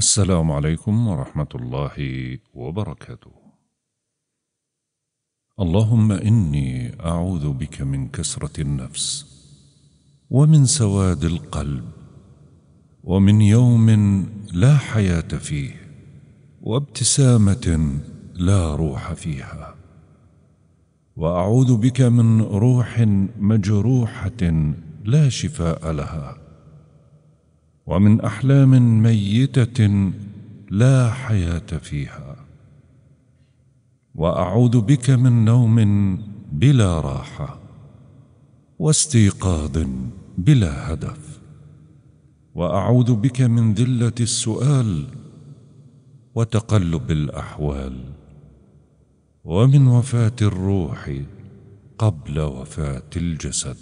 السلام عليكم ورحمة الله وبركاته. اللهم إني أعوذ بك من كسرة النفس، ومن سواد القلب، ومن يوم لا حياة فيه، وابتسامة لا روح فيها. واعوذ بك من روح مجروحه لا شفاء لها ومن احلام ميته لا حياه فيها واعوذ بك من نوم بلا راحه واستيقاظ بلا هدف واعوذ بك من ذله السؤال وتقلب الاحوال ومن وفاه الروح قبل وفاه الجسد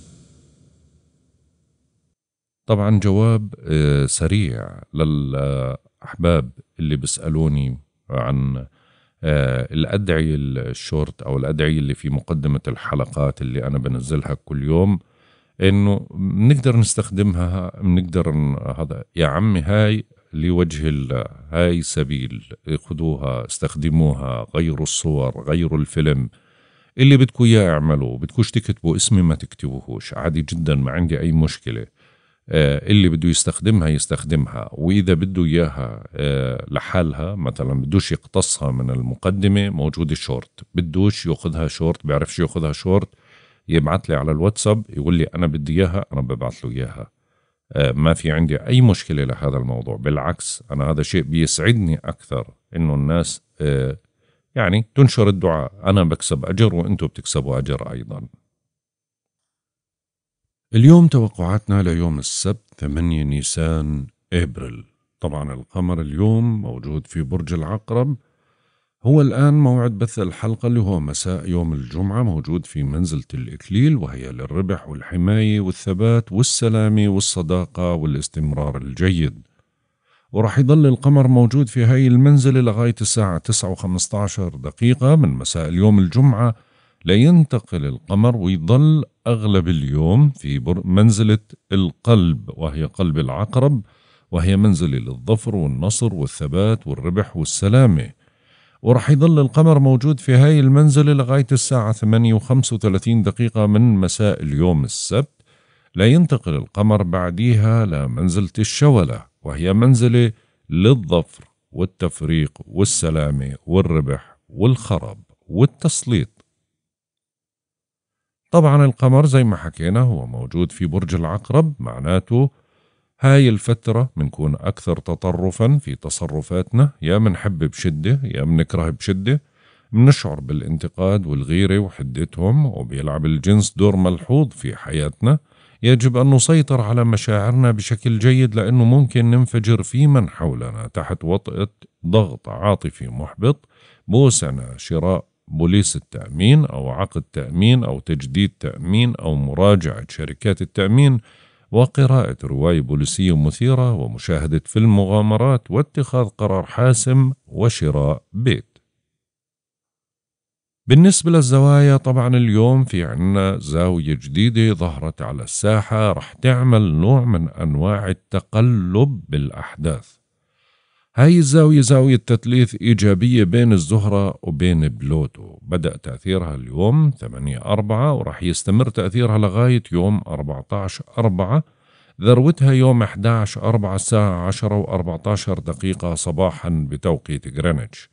طبعا جواب آه، سريع للأحباب اللي بيسألوني عن آه، الأدعية الشورت أو الأدعية اللي في مقدمة الحلقات اللي أنا بنزلها كل يوم إنه بنقدر نستخدمها بنقدر هذا يا عمي هاي لوجه الله هاي سبيل خذوها استخدموها غيروا الصور غيروا الفيلم اللي بدكم اياه اعملوه بدكوش تكتبوا اسمي ما تكتبوهوش عادي جدا ما عندي اي مشكله آه، اللي بده يستخدمها يستخدمها واذا بده اياها آه، لحالها مثلا بدوش يقتصها من المقدمه موجوده شورت بدوش ياخذها شورت بيعرفش ياخذها شورت يبعث لي على الواتساب يقول لي انا بدي اياها انا ببعث له اياها آه، ما في عندي اي مشكله لهذا الموضوع بالعكس انا هذا شيء بيسعدني اكثر انه الناس يعني تنشر الدعاء انا بكسب اجر وانتم بتكسبوا اجر ايضا اليوم توقعاتنا ليوم السبت 8 نيسان ابريل طبعا القمر اليوم موجود في برج العقرب هو الآن موعد بث الحلقة اللي هو مساء يوم الجمعة موجود في منزلة الإكليل وهي للربح والحماية والثبات والسلامة والصداقة والاستمرار الجيد وراح يضل القمر موجود في هاي المنزلة لغاية الساعة تسعة و دقيقة من مساء اليوم الجمعة لينتقل القمر ويضل أغلب اليوم في منزلة القلب وهي قلب العقرب وهي منزلة للظفر والنصر والثبات والربح والسلامة ورح يظل القمر موجود في هاي المنزلة لغاية الساعة 8.35 دقيقة من مساء اليوم السبت لا ينتقل القمر بعديها لمنزلة الشولة وهي منزلة للظفر والتفريق والسلامة والربح والخرب والتسليط طبعا القمر زي ما حكينا هو موجود في برج العقرب معناته هاي الفترة بنكون أكثر تطرفا في تصرفاتنا يا منحب بشدة يا منكره بشدة منشعر بالانتقاد والغيرة وحدتهم وبيلعب الجنس دور ملحوظ في حياتنا يجب أن نسيطر على مشاعرنا بشكل جيد لأنه ممكن ننفجر في من حولنا تحت وطئة ضغط عاطفي محبط بوسنا شراء بوليس التأمين أو عقد تأمين أو تجديد تأمين أو مراجعة شركات التأمين وقراءة رواية بوليسية مثيرة ومشاهدة فيلم مغامرات واتخاذ قرار حاسم وشراء بيت. بالنسبة للزوايا طبعا اليوم في عنا زاوية جديدة ظهرت على الساحة رح تعمل نوع من أنواع التقلب بالأحداث هاي الزاوية زاوية تثليث إيجابية بين الزهرة وبين بلوتو بدأ تأثيرها اليوم 8 4 ورح يستمر تأثيرها لغاية يوم 14 4 ذروتها يوم 11 4 الساعة 10 و14 دقيقة صباحا بتوقيت غرينتش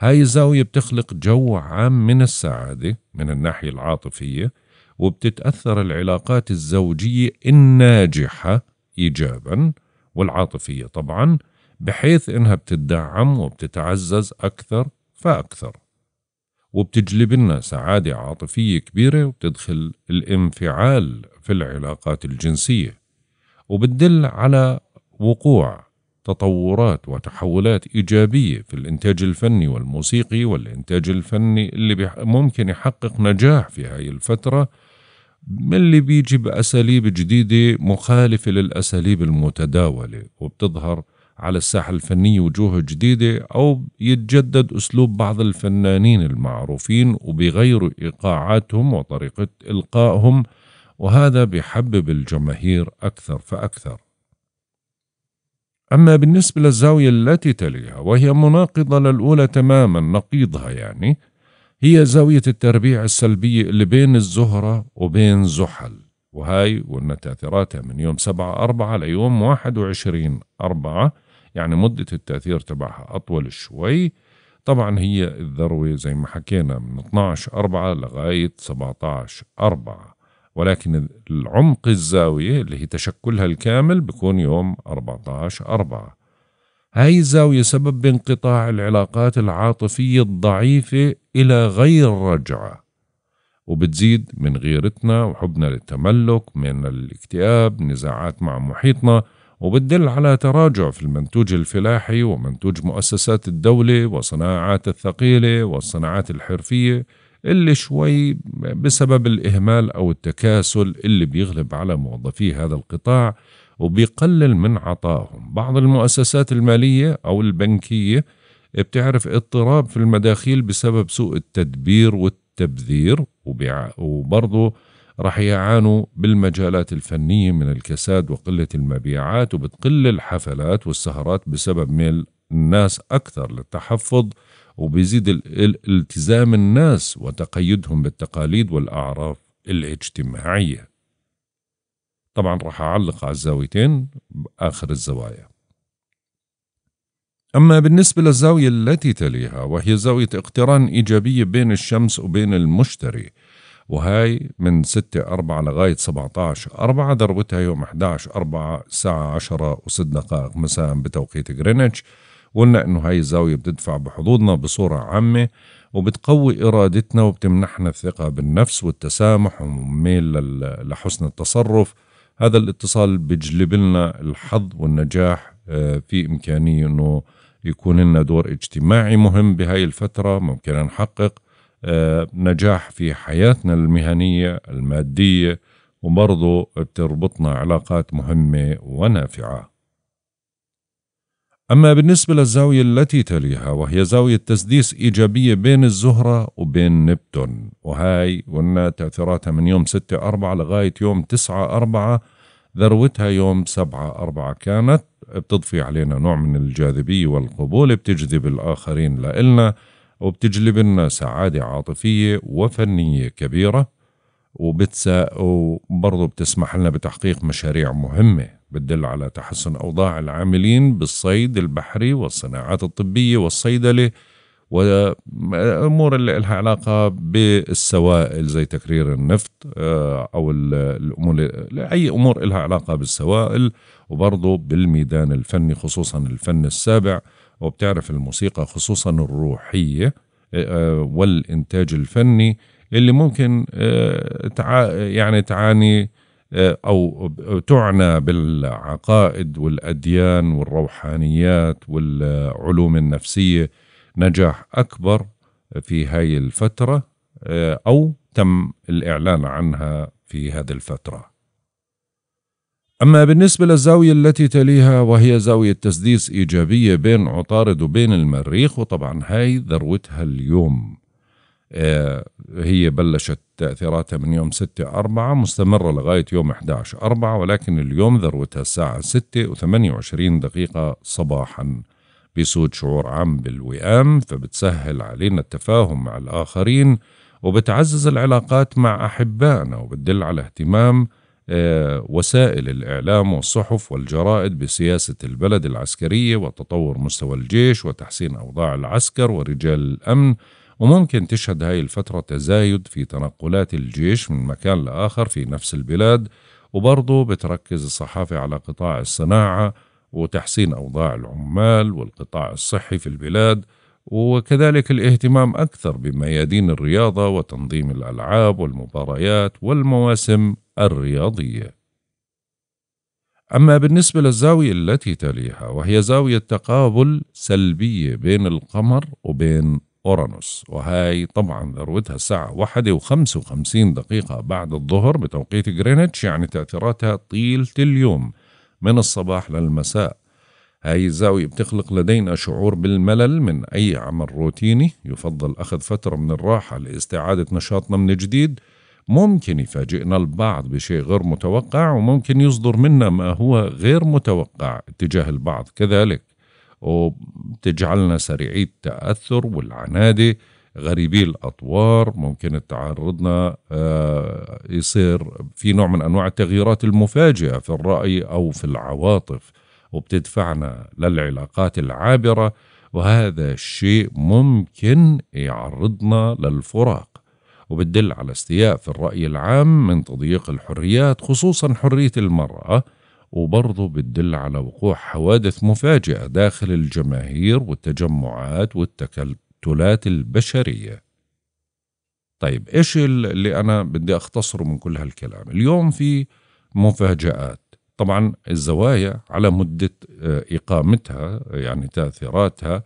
هاي الزاوية بتخلق جو عام من السعادة من الناحية العاطفية وبتتأثر العلاقات الزوجية الناجحة إيجابا والعاطفية طبعا بحيث إنها بتدعم وبتتعزز أكثر فأكثر وبتجلب لنا سعادة عاطفية كبيرة وبتدخل الانفعال في العلاقات الجنسية وبتدل على وقوع تطورات وتحولات إيجابية في الإنتاج الفني والموسيقي والإنتاج الفني اللي ممكن يحقق نجاح في هاي الفترة من اللي بيجي بأساليب جديدة مخالفة للأساليب المتداولة وبتظهر على الساحة الفنية وجوه جديدة أو يتجدد أسلوب بعض الفنانين المعروفين وبيغيروا إيقاعاتهم وطريقة إلقائهم وهذا بحبب الجماهير أكثر فأكثر أما بالنسبة للزاوية التي تليها وهي مناقضة للأولى تماما نقيضها يعني هي زاوية التربيع السلبية اللي بين الزهرة وبين زحل وهاي والنتاثراتها تأثيراتها من يوم 7 4 ليوم 21 4 يعني مدة التأثير تبعها أطول شوي طبعا هي الذروة زي ما حكينا من 12 أربعة لغاية 17 أربعة ولكن العمق الزاوية اللي هي تشكلها الكامل بيكون يوم 14 أربعة هاي الزاوية سبب بانقطاع العلاقات العاطفية الضعيفة إلى غير رجعة وبتزيد من غيرتنا وحبنا للتملك من الاكتئاب نزاعات مع محيطنا وبتدل على تراجع في المنتوج الفلاحي ومنتوج مؤسسات الدولة وصناعات الثقيلة والصناعات الحرفية اللي شوي بسبب الإهمال أو التكاسل اللي بيغلب على موظفي هذا القطاع وبيقلل من عطائهم بعض المؤسسات المالية أو البنكية بتعرف اضطراب في المداخيل بسبب سوء التدبير والتبذير وبرضه راح يعانوا بالمجالات الفنية من الكساد وقلة المبيعات وبتقل الحفلات والسهرات بسبب ميل الناس أكثر للتحفظ وبيزيد التزام الناس وتقيدهم بالتقاليد والأعراف الاجتماعية طبعا راح أعلق على الزاويتين بآخر الزوايا أما بالنسبة للزاوية التي تليها وهي زاوية اقتران إيجابية بين الشمس وبين المشتري وهاي من 6 4 لغاية 17 4 ضربتها يوم 11 4 الساعة 10 و6 دقائق مساء بتوقيت غرينتش قلنا انه هاي الزاوية بتدفع بحظوظنا بصورة عامة وبتقوي إرادتنا وبتمنحنا الثقة بالنفس والتسامح والميل لحسن التصرف هذا الاتصال بيجلب لنا الحظ والنجاح آه، في إمكانية أنه يكون لنا دور اجتماعي مهم بهاي الفترة ممكن نحقق آه، نجاح في حياتنا المهنية المادية وبرضه بتربطنا علاقات مهمة ونافعة أما بالنسبة للزاوية التي تليها وهي زاوية تسديس إيجابية بين الزهرة وبين نبتون وهاي قلنا تأثيراتها من يوم 6 4 لغاية يوم 9 4 ذروتها يوم 7 4 كانت بتضفي علينا نوع من الجاذبية والقبول بتجذب الآخرين لإلنا وبتجلب لنا سعادة عاطفية وفنية كبيرة وبتسا وبرضه بتسمح لنا بتحقيق مشاريع مهمة بتدل على تحسن أوضاع العاملين بالصيد البحري والصناعات الطبية والصيدلة والأمور اللي لها علاقة بالسوائل زي تكرير النفط آه، أو الأمور أي أمور لها علاقة بالسوائل وبرضه بالميدان الفني خصوصا الفن السابع وبتعرف الموسيقى خصوصا الروحية آه، آه، والإنتاج الفني اللي ممكن آه، يعني تعاني أو تعنى بالعقائد والأديان والروحانيات والعلوم النفسية نجاح أكبر في هاي الفترة أو تم الإعلان عنها في هذه الفترة أما بالنسبة للزاوية التي تليها وهي زاوية تسديس إيجابية بين عطارد وبين المريخ وطبعا هاي ذروتها اليوم آه، هي بلشت تأثيراتها من يوم 6 4 مستمرة لغاية يوم 11 4 ولكن اليوم ذروتها الساعة 6 و 28 دقيقة صباحا بيسود شعور عام بالوئام فبتسهل علينا التفاهم مع الآخرين وبتعزز العلاقات مع أحبائنا وبتدل على اهتمام آه، وسائل الإعلام والصحف والجرائد بسياسة البلد العسكرية وتطور مستوى الجيش وتحسين أوضاع العسكر ورجال الأمن وممكن تشهد هاي الفترة تزايد في تنقلات الجيش من مكان لآخر في نفس البلاد وبرضه بتركز الصحافة على قطاع الصناعة وتحسين أوضاع العمال والقطاع الصحي في البلاد وكذلك الاهتمام أكثر بميادين الرياضة وتنظيم الألعاب والمباريات والمواسم الرياضية أما بالنسبة للزاوية التي تليها وهي زاوية تقابل سلبية بين القمر وبين أورانوس وهاي طبعا ذروتها الساعة واحدة وخمسة وخمسين دقيقة بعد الظهر بتوقيت غرينتش يعني تأثيراتها طيلة اليوم من الصباح للمساء هاي الزاوية بتخلق لدينا شعور بالملل من أي عمل روتيني يفضل أخذ فترة من الراحة لاستعادة نشاطنا من جديد ممكن يفاجئنا البعض بشيء غير متوقع وممكن يصدر منا ما هو غير متوقع تجاه البعض كذلك وبتجعلنا سريعي التأثر والعنادة غريبي الأطوار ممكن تعرضنا آه، يصير في نوع من أنواع التغييرات المفاجئة في الرأي أو في العواطف وبتدفعنا للعلاقات العابرة وهذا الشيء ممكن يعرضنا للفراق وبتدل على استياء في الرأي العام من تضييق الحريات خصوصا حرية المرأة وبرضه بتدل على وقوع حوادث مفاجئة داخل الجماهير والتجمعات والتكتلات البشرية طيب إيش اللي أنا بدي أختصره من كل هالكلام اليوم في مفاجآت طبعا الزوايا على مدة آه، إقامتها يعني تأثيراتها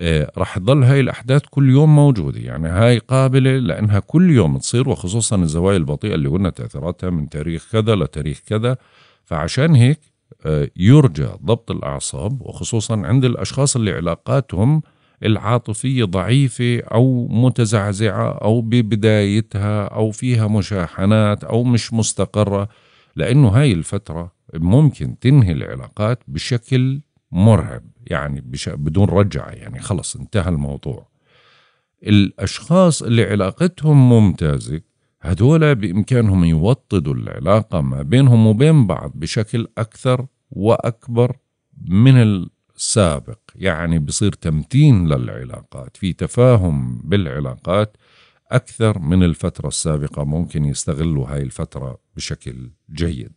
آه، رح تضل هاي الأحداث كل يوم موجودة يعني هاي قابلة لأنها كل يوم تصير وخصوصا الزوايا البطيئة اللي قلنا تأثيراتها من تاريخ كذا لتاريخ كذا فعشان هيك آه، يرجى ضبط الأعصاب وخصوصا عند الأشخاص اللي علاقاتهم العاطفية ضعيفة أو متزعزعة أو ببدايتها أو فيها مشاحنات أو مش مستقرة لأنه هاي الفترة ممكن تنهي العلاقات بشكل مرعب يعني بدون رجعة يعني خلص انتهى الموضوع الأشخاص اللي علاقتهم ممتازة هذولا بإمكانهم يوطدوا العلاقة ما بينهم وبين بعض بشكل أكثر وأكبر من السابق يعني بصير تمتين للعلاقات في تفاهم بالعلاقات أكثر من الفترة السابقة ممكن يستغلوا هاي الفترة بشكل جيد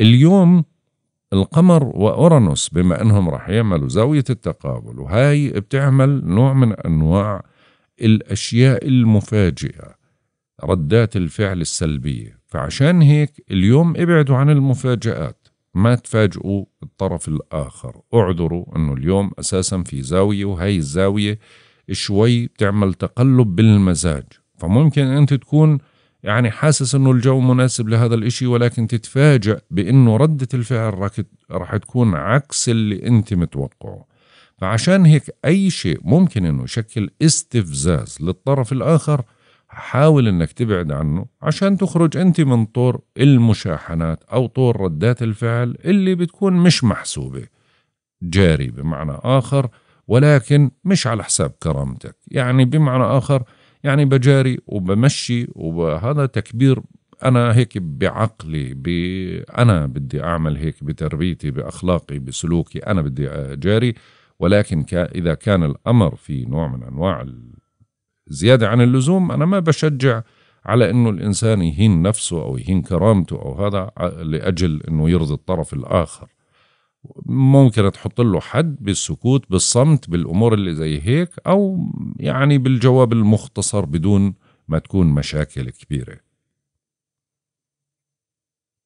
اليوم القمر وأورانوس بما أنهم راح يعملوا زاوية التقابل وهاي بتعمل نوع من أنواع الأشياء المفاجئة ردات الفعل السلبية فعشان هيك اليوم ابعدوا عن المفاجآت ما تفاجئوا الطرف الآخر اعذروا أنه اليوم أساسا في زاوية وهي الزاوية شوي بتعمل تقلب بالمزاج فممكن أنت تكون يعني حاسس انه الجو مناسب لهذا الاشي ولكن تتفاجأ بانه ردة الفعل راح تكون عكس اللي انت متوقعه فعشان هيك اي شيء ممكن انه يشكل استفزاز للطرف الاخر حاول انك تبعد عنه عشان تخرج انت من طور المشاحنات او طور ردات الفعل اللي بتكون مش محسوبة جاري بمعنى اخر ولكن مش على حساب كرامتك يعني بمعنى اخر يعني بجاري وبمشي وهذا تكبير انا هيك بعقلي ب... انا بدي اعمل هيك بتربيتي باخلاقي بسلوكي انا بدي اجاري ولكن اذا كان الامر في نوع من انواع زياده عن اللزوم انا ما بشجع على انه الانسان يهين نفسه او يهين كرامته او هذا آه، لاجل انه يرضي الطرف الاخر ممكن تحط له حد بالسكوت بالصمت بالامور اللي زي هيك او يعني بالجواب المختصر بدون ما تكون مشاكل كبيره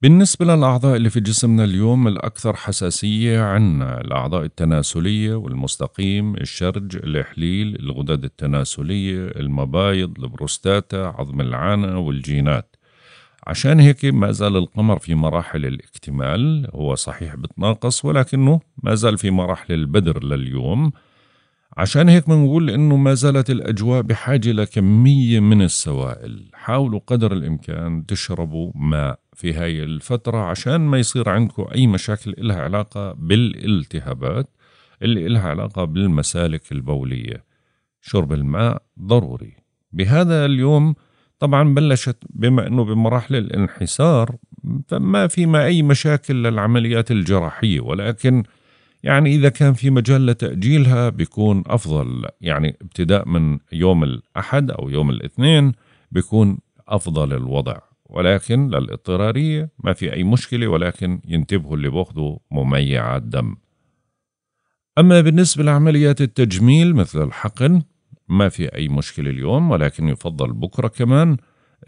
بالنسبة للأعضاء اللي في جسمنا اليوم الأكثر حساسية عنا الأعضاء التناسلية والمستقيم الشرج الإحليل الغدد التناسلية المبايض البروستاتا عظم العانة والجينات عشان هيك ما زال القمر في مراحل الاكتمال هو صحيح بتناقص ولكنه ما زال في مراحل البدر لليوم عشان هيك بنقول انه ما زالت الاجواء بحاجه لكميه من السوائل حاولوا قدر الامكان تشربوا ماء في هاي الفتره عشان ما يصير عندكم اي مشاكل إلها علاقه بالالتهابات اللي إلها علاقه بالمسالك البوليه شرب الماء ضروري بهذا اليوم طبعا بلشت بما أنه بمراحل الانحسار فما في ما أي مشاكل للعمليات الجراحية ولكن يعني إذا كان في مجال لتأجيلها بيكون أفضل يعني ابتداء من يوم الأحد أو يوم الاثنين بيكون أفضل الوضع ولكن للاضطرارية ما في أي مشكلة ولكن ينتبهوا اللي بياخذوا مميعات دم أما بالنسبة لعمليات التجميل مثل الحقن ما في أي مشكلة اليوم ولكن يفضل بكرة كمان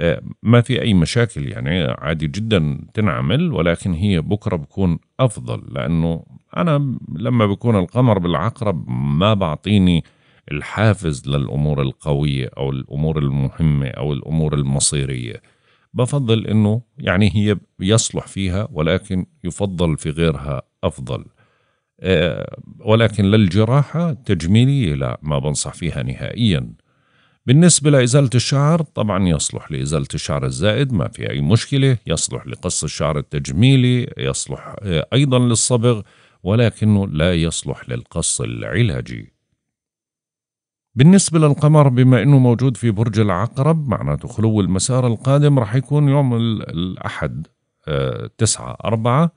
آه، ما في أي مشاكل يعني عادي جدا تنعمل ولكن هي بكرة بكون أفضل لأنه أنا لما بكون القمر بالعقرب ما بعطيني الحافز للأمور القوية أو الأمور المهمة أو الأمور المصيرية بفضل أنه يعني هي يصلح فيها ولكن يفضل في غيرها أفضل آه، ولكن للجراحة التجميلية لا ما بنصح فيها نهائيا بالنسبة لإزالة الشعر طبعا يصلح لإزالة الشعر الزائد ما في أي مشكلة يصلح لقص الشعر التجميلي يصلح آه، أيضا للصبغ ولكنه لا يصلح للقص العلاجي بالنسبة للقمر بما أنه موجود في برج العقرب معناته خلو المسار القادم رح يكون يوم الأحد آه، تسعة أربعة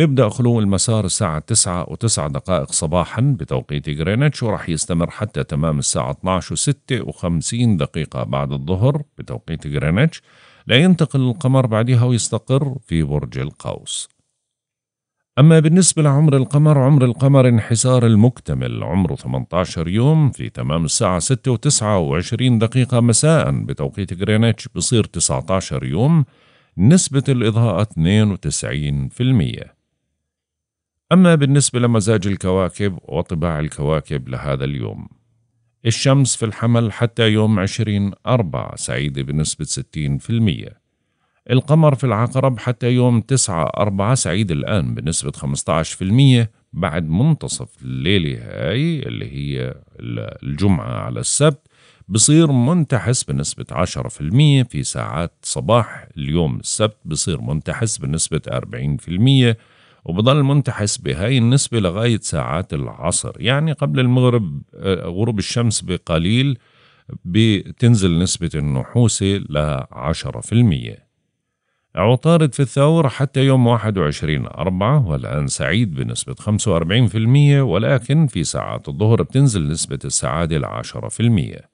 بيبدأ خلو المسار الساعة 9 و9 دقائق صباحا بتوقيت جرينتش وراح يستمر حتى تمام الساعة 12 و56 دقيقة بعد الظهر بتوقيت جرينتش لا ينتقل القمر بعدها ويستقر في برج القوس أما بالنسبة لعمر القمر عمر القمر انحسار المكتمل عمره 18 يوم في تمام الساعة 6 و29 دقيقة مساء بتوقيت جرينتش بصير 19 يوم نسبة الإضاءة 92% أما بالنسبة لمزاج الكواكب وطباع الكواكب لهذا اليوم الشمس في الحمل حتى يوم 20 أربعة سعيدة بنسبة 60% القمر في العقرب حتى يوم 9 أربعة سعيد الآن بنسبة 15% بعد منتصف الليلة هاي اللي هي الجمعة على السبت بصير منتحس بنسبة 10% في ساعات صباح اليوم السبت بصير منتحس بنسبة 40% وبضل منتحس بهاي النسبة لغاية ساعات العصر يعني قبل المغرب آه، غروب الشمس بقليل بتنزل نسبة النحوسة لعشرة في المية عطارد في الثور حتى يوم 21 أربعة والآن سعيد بنسبة 45% ولكن في ساعات الظهر بتنزل نسبة السعادة لعشرة في المية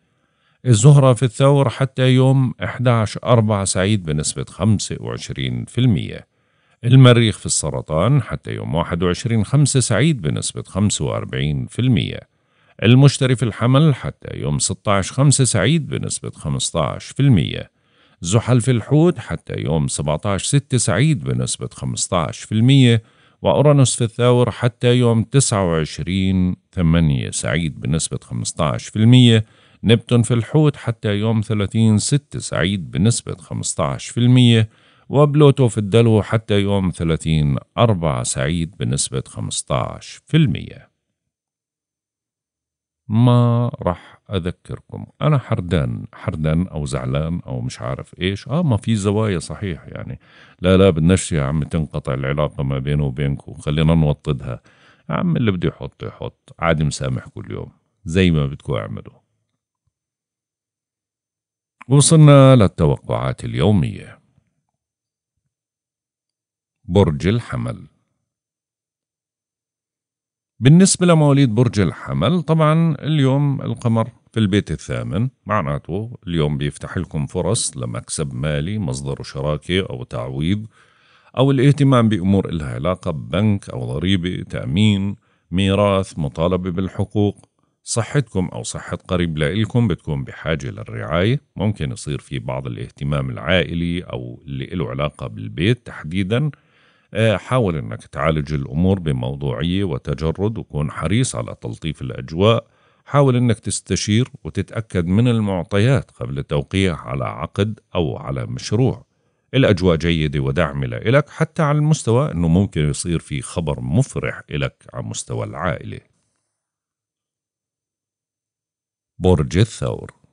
الزهرة في الثور حتى يوم 11 أربعة سعيد بنسبة 25% المريخ في السرطان حتى يوم 21 5 سعيد بنسبة 45% المشتري في الحمل حتى يوم 16 5 سعيد بنسبة 15% زحل في الحوت حتى يوم 17 6 سعيد بنسبة 15% وأورانوس في الثور حتى يوم 29 8 سعيد بنسبة 15% نبتون في الحوت حتى يوم 30 6 سعيد بنسبة 15% وبلوتو في الدلو حتى يوم 30 أربعة سعيد بنسبة 15% ما راح أذكركم أنا حردان حردان أو زعلان أو مش عارف إيش آه ما في زوايا صحيح يعني لا لا بدناش يا عم تنقطع العلاقة ما بينه وبينكم خلينا نوطدها يا عم اللي بده يحط يحط عادي مسامح كل يوم زي ما بدكم اعملوا وصلنا للتوقعات اليوميه برج الحمل بالنسبة لمواليد برج الحمل طبعا اليوم القمر في البيت الثامن معناته اليوم بيفتح لكم فرص لمكسب مالي مصدر شراكة أو تعويض أو الاهتمام بأمور إلها علاقة ببنك أو ضريبة تأمين ميراث مطالبة بالحقوق صحتكم أو صحة قريب لإلكم بتكون بحاجة للرعاية ممكن يصير في بعض الاهتمام العائلي أو اللي له علاقة بالبيت تحديداً آه، حاول انك تعالج الامور بموضوعيه وتجرد وكون حريص على تلطيف الاجواء حاول انك تستشير وتتاكد من المعطيات قبل التوقيع على عقد او على مشروع الاجواء جيده وداعمه لك حتى على المستوى انه ممكن يصير في خبر مفرح لك على مستوى العائله برج الثور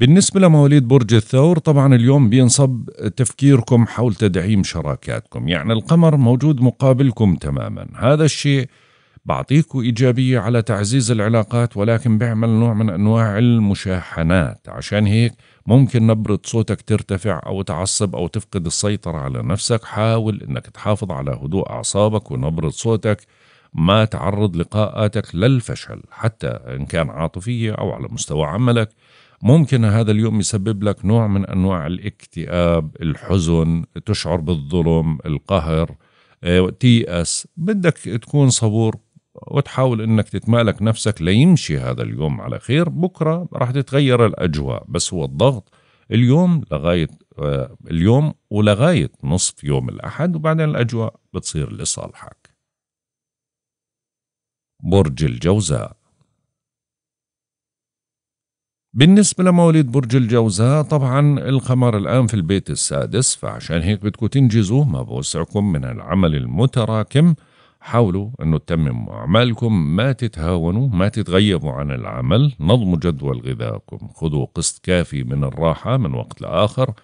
بالنسبة لمواليد برج الثور طبعا اليوم بينصب تفكيركم حول تدعيم شراكاتكم يعني القمر موجود مقابلكم تماما هذا الشيء بعطيكوا إيجابية على تعزيز العلاقات ولكن بيعمل نوع من أنواع المشاحنات عشان هيك ممكن نبرة صوتك ترتفع أو تعصب أو تفقد السيطرة على نفسك حاول أنك تحافظ على هدوء أعصابك ونبرة صوتك ما تعرض لقاءاتك للفشل حتى إن كان عاطفية أو على مستوى عملك ممكن هذا اليوم يسبب لك نوع من انواع الاكتئاب الحزن تشعر بالظلم القهر آه، تيأس بدك تكون صبور وتحاول انك تتمالك نفسك ليمشي هذا اليوم على خير بكره راح تتغير الاجواء بس هو الضغط اليوم لغايه آه، اليوم ولغايه نصف يوم الاحد وبعدين الاجواء بتصير لصالحك برج الجوزاء بالنسبة لمواليد برج الجوزاء طبعا القمر الآن في البيت السادس فعشان هيك بدكم تنجزوا ما بوسعكم من العمل المتراكم حاولوا أنه تتمموا أعمالكم ما تتهاونوا ما تتغيبوا عن العمل نظموا جدول غذائكم خذوا قسط كافي من الراحة من وقت لآخر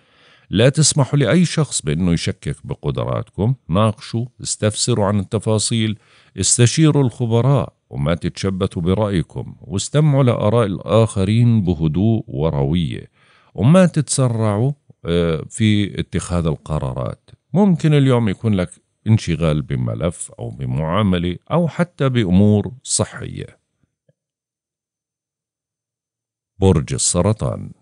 لا تسمحوا لأي شخص بأنه يشكك بقدراتكم ناقشوا استفسروا عن التفاصيل استشيروا الخبراء وما تتشبثوا برأيكم واستمعوا لآراء الآخرين بهدوء وروية وما تتسرعوا آه، في اتخاذ القرارات ممكن اليوم يكون لك انشغال بملف أو بمعاملة أو حتى بأمور صحية برج السرطان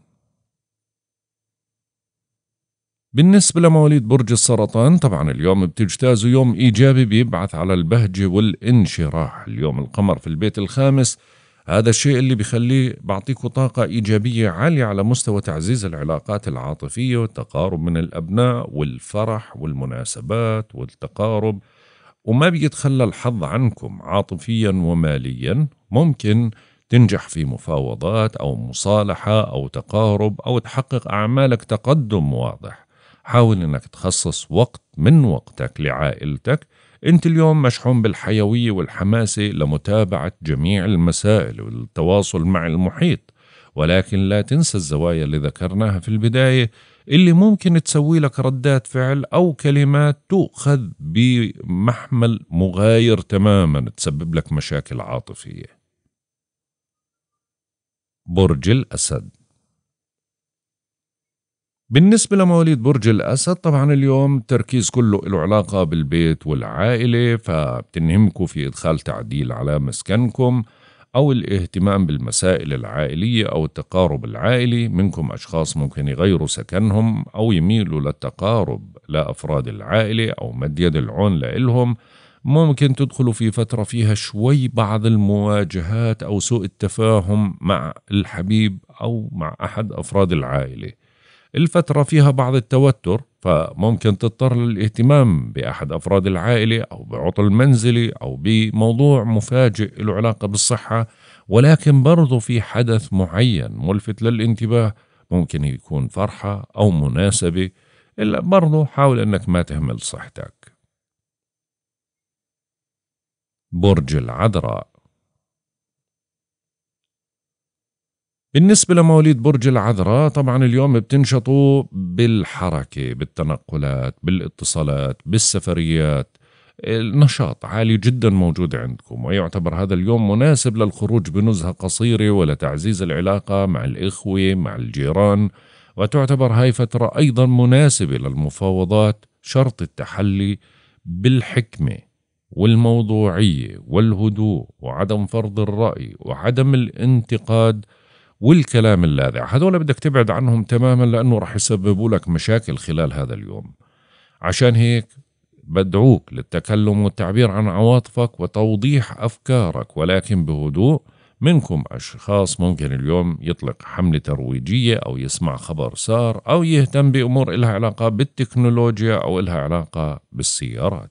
بالنسبة لمواليد برج السرطان طبعا اليوم بتجتازوا يوم إيجابي بيبعث على البهجة والانشراح اليوم القمر في البيت الخامس هذا الشيء اللي بخليه بعطيكوا طاقة إيجابية عالية على مستوى تعزيز العلاقات العاطفية والتقارب من الأبناء والفرح والمناسبات والتقارب وما بيتخلى الحظ عنكم عاطفيا وماليا ممكن تنجح في مفاوضات أو مصالحة أو تقارب أو تحقق أعمالك تقدم واضح حاول انك تخصص وقت من وقتك لعائلتك انت اليوم مشحون بالحيوية والحماسة لمتابعة جميع المسائل والتواصل مع المحيط ولكن لا تنسى الزوايا اللي ذكرناها في البداية اللي ممكن تسوي لك ردات فعل أو كلمات تؤخذ بمحمل مغاير تماما تسبب لك مشاكل عاطفية برج الأسد بالنسبة لمواليد برج الأسد طبعا اليوم التركيز كله له علاقة بالبيت والعائلة فبتنهمكم في إدخال تعديل على مسكنكم أو الاهتمام بالمسائل العائلية أو التقارب العائلي منكم أشخاص ممكن يغيروا سكنهم أو يميلوا للتقارب لأفراد العائلة أو مد يد العون لإلهم ممكن تدخلوا في فترة فيها شوي بعض المواجهات أو سوء التفاهم مع الحبيب أو مع أحد أفراد العائلة الفترة فيها بعض التوتر فممكن تضطر للاهتمام بأحد أفراد العائلة أو بعطل منزلي أو بموضوع مفاجئ له علاقة بالصحة ولكن برضو في حدث معين ملفت للانتباه ممكن يكون فرحة أو مناسبة إلا برضو حاول أنك ما تهمل صحتك برج العذراء بالنسبة لمواليد برج العذراء طبعا اليوم بتنشطوا بالحركة بالتنقلات بالاتصالات بالسفريات النشاط عالي جدا موجود عندكم ويعتبر هذا اليوم مناسب للخروج بنزهة قصيرة ولتعزيز العلاقة مع الإخوة مع الجيران وتعتبر هاي فترة أيضا مناسبة للمفاوضات شرط التحلي بالحكمة والموضوعية والهدوء وعدم فرض الرأي وعدم الانتقاد والكلام اللاذع هذول بدك تبعد عنهم تماما لأنه رح يسببوا لك مشاكل خلال هذا اليوم عشان هيك بدعوك للتكلم والتعبير عن عواطفك وتوضيح أفكارك ولكن بهدوء منكم أشخاص ممكن اليوم يطلق حملة ترويجية أو يسمع خبر سار أو يهتم بأمور إلها علاقة بالتكنولوجيا أو إلها علاقة بالسيارات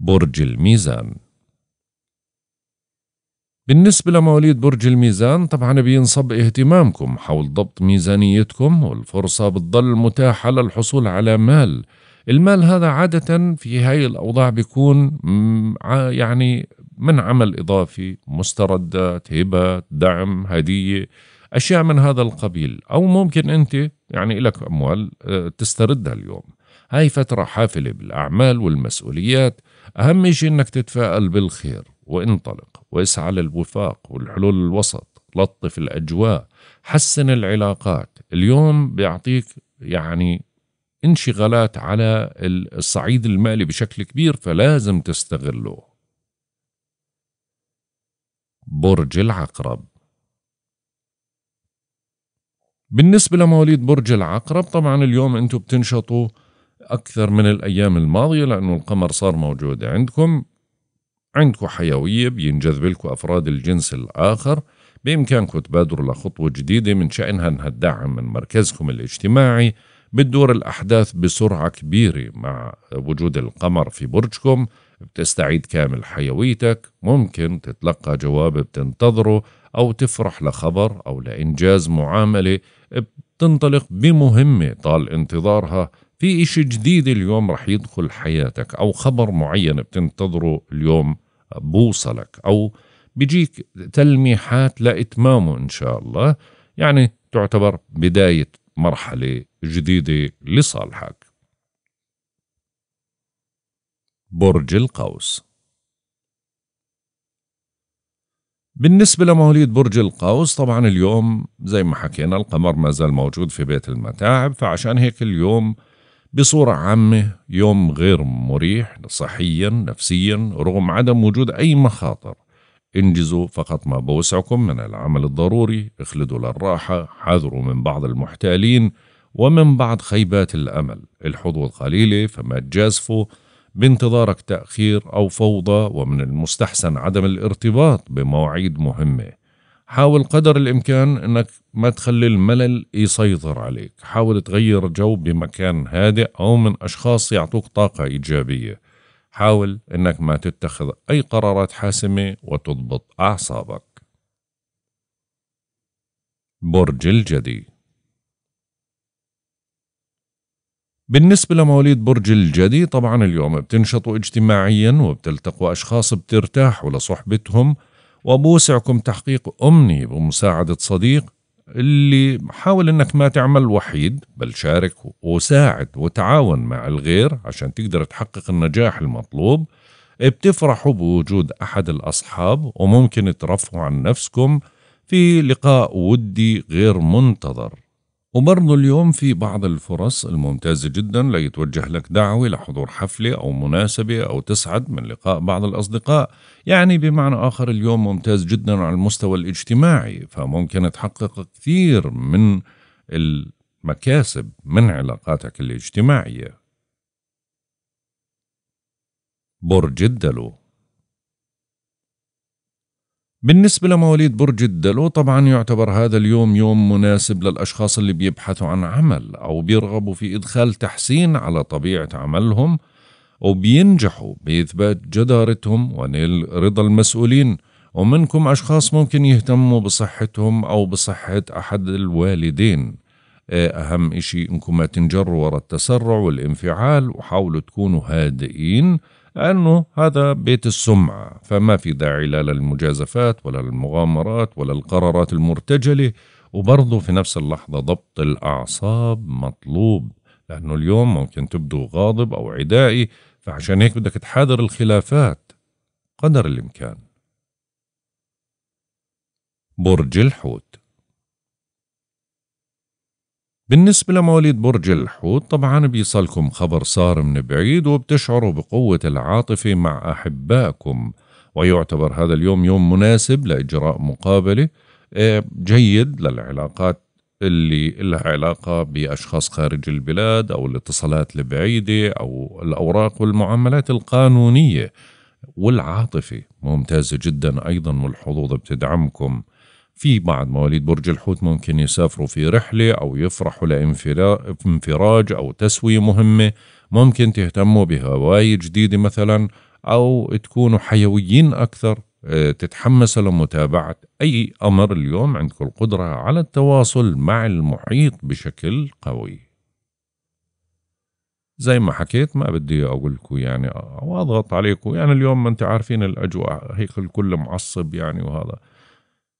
برج الميزان بالنسبة لمواليد برج الميزان طبعا بينصب اهتمامكم حول ضبط ميزانيتكم والفرصة بتضل متاحة للحصول على مال المال هذا عادة في هاي الأوضاع بيكون يعني من عمل إضافي مستردات هبات دعم هدية أشياء من هذا القبيل أو ممكن أنت يعني لك أموال آه، تستردها اليوم هاي فترة حافلة بالأعمال والمسؤوليات أهم شيء أنك تتفائل بالخير وانطلق واسعى للوفاق والحلول الوسط لطف الأجواء حسن العلاقات اليوم بيعطيك يعني انشغالات على الصعيد المالي بشكل كبير فلازم تستغله برج العقرب بالنسبة لمواليد برج العقرب طبعا اليوم انتم بتنشطوا أكثر من الأيام الماضية لأنه القمر صار موجود عندكم عندكم حيوية بينجذب لكم أفراد الجنس الآخر بإمكانكم تبادروا لخطوة جديدة من شأنها أنها تدعم من مركزكم الاجتماعي بتدور الأحداث بسرعة كبيرة مع وجود القمر في برجكم بتستعيد كامل حيويتك ممكن تتلقى جواب بتنتظره أو تفرح لخبر أو لإنجاز معاملة بتنطلق بمهمة طال انتظارها في إشي جديد اليوم رح يدخل حياتك أو خبر معين بتنتظره اليوم بوصلك أو بيجيك تلميحات لإتمامه إن شاء الله يعني تعتبر بداية مرحلة جديدة لصالحك برج القوس بالنسبة لمواليد برج القوس طبعا اليوم زي ما حكينا القمر ما زال موجود في بيت المتاعب فعشان هيك اليوم آه بصورة عامة يوم غير مريح صحيا نفسيا رغم عدم وجود أي مخاطر انجزوا فقط ما بوسعكم من العمل الضروري اخلدوا للراحة حذروا من بعض المحتالين ومن بعض خيبات الأمل الحظوظ قليلة فما تجازفوا بانتظارك تأخير أو فوضى ومن المستحسن عدم الارتباط بمواعيد مهمة حاول قدر الامكان انك ما تخلي الملل يسيطر عليك حاول تغير جو بمكان هادئ او من اشخاص يعطوك طاقه ايجابيه حاول انك ما تتخذ اي قرارات حاسمه وتضبط اعصابك برج الجدي بالنسبة لمواليد برج الجدي طبعا اليوم بتنشطوا اجتماعيا وبتلتقوا أشخاص بترتاحوا لصحبتهم وبوسعكم تحقيق أمني بمساعدة صديق اللي حاول انك ما تعمل وحيد بل شارك وساعد وتعاون مع الغير عشان تقدر تحقق النجاح المطلوب بتفرحوا بوجود احد الاصحاب وممكن ترفعوا عن نفسكم في لقاء ودي غير منتظر وبرضه اليوم في بعض الفرص الممتازة جدا ليتوجه لك دعوة لحضور حفلة أو مناسبة أو تسعد من لقاء بعض الأصدقاء يعني بمعنى آخر اليوم ممتاز جدا على المستوى الاجتماعي فممكن تحقق كثير من المكاسب من علاقاتك الاجتماعية برج الدلو بالنسبة لمواليد برج الدلو طبعا يعتبر هذا اليوم يوم مناسب للأشخاص اللي بيبحثوا عن عمل أو بيرغبوا في إدخال تحسين على طبيعة عملهم وبينجحوا بإثبات جدارتهم ونيل رضا المسؤولين ومنكم أشخاص ممكن يهتموا بصحتهم أو بصحة أحد الوالدين إيه أهم إشي إنكم ما تنجروا ورا التسرع والانفعال وحاولوا تكونوا هادئين لأنه هذا بيت السمعة فما في داعي لا للمجازفات ولا للمغامرات ولا القرارات المرتجلة وبرضه في نفس اللحظة ضبط الأعصاب مطلوب لأنه اليوم ممكن تبدو غاضب أو عدائي فعشان هيك بدك تحاذر الخلافات قدر الإمكان برج الحوت بالنسبة لمواليد برج الحوت طبعا بيصلكم خبر صار من بعيد وبتشعروا بقوة العاطفة مع أحبائكم ويعتبر هذا اليوم يوم مناسب لإجراء مقابلة آه، جيد للعلاقات اللي لها علاقة بأشخاص خارج البلاد أو الاتصالات البعيدة أو الأوراق والمعاملات القانونية والعاطفة ممتازة جدا أيضا والحظوظ بتدعمكم في بعض مواليد برج الحوت ممكن يسافروا في رحلة أو يفرحوا لانفراج أو تسوية مهمة ممكن تهتموا بهواية جديدة مثلا أو تكونوا حيويين أكثر آه، تتحمسوا لمتابعة أي أمر اليوم عندكم القدرة على التواصل مع المحيط بشكل قوي زي ما حكيت ما بدي اقول لكم يعني واضغط عليكم يعني اليوم ما انت عارفين الاجواء هيك الكل معصب يعني وهذا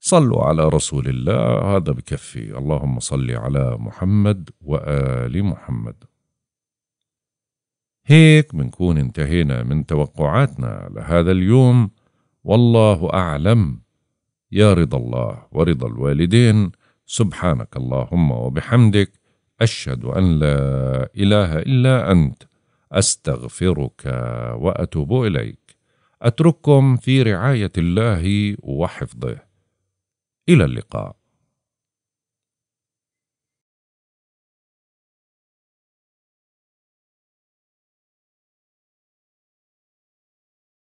صلوا على رسول الله هذا بكفي اللهم صل على محمد وآل محمد هيك بنكون انتهينا من توقعاتنا لهذا اليوم والله أعلم يا رضا الله ورضا الوالدين سبحانك اللهم وبحمدك أشهد أن لا إله إلا أنت أستغفرك وأتوب إليك أترككم في رعاية الله وحفظه إلى اللقاء